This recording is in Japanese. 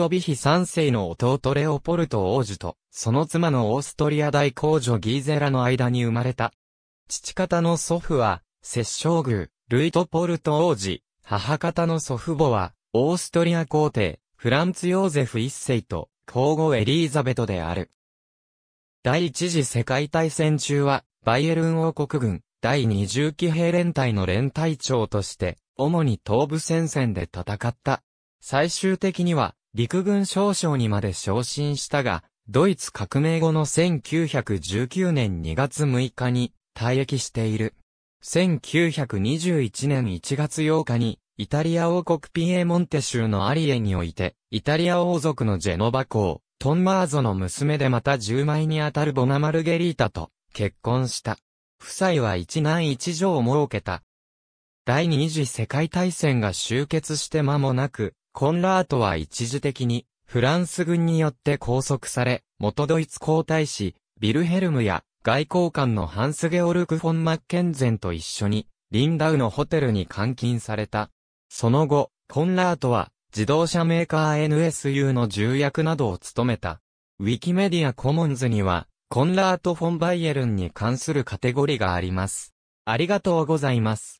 トビヒ3世の弟レオポルト王子と、その妻のオーストリア大公女ギーゼラの間に生まれた。父方の祖父は、摂政宮、ルイトポルト王子、母方の祖父母は、オーストリア皇帝、フランツ・ヨーゼフ1世と、皇后エリーザベトである。第一次世界大戦中は、バイエルン王国軍、第20騎兵連隊の連隊長として、主に東部戦線で戦った。最終的には、陸軍少将にまで昇進したが、ドイツ革命後の1919年2月6日に退役している。1921年1月8日に、イタリア王国ピエモンテ州のアリエにおいて、イタリア王族のジェノバ公、トンマーゾの娘でまた10枚にあたるボナマルゲリータと結婚した。夫妻は一男一女を設けた。第二次世界大戦が終結して間もなく、コンラートは一時的に、フランス軍によって拘束され、元ドイツ皇太子、ビルヘルムや、外交官のハンス・ゲオルク・フォン・マッケンゼンと一緒に、リンダウのホテルに監禁された。その後、コンラートは、自動車メーカー NSU の重役などを務めた。ウィキメディアコモンズには、コンラート・フォン・バイエルンに関するカテゴリがあります。ありがとうございます。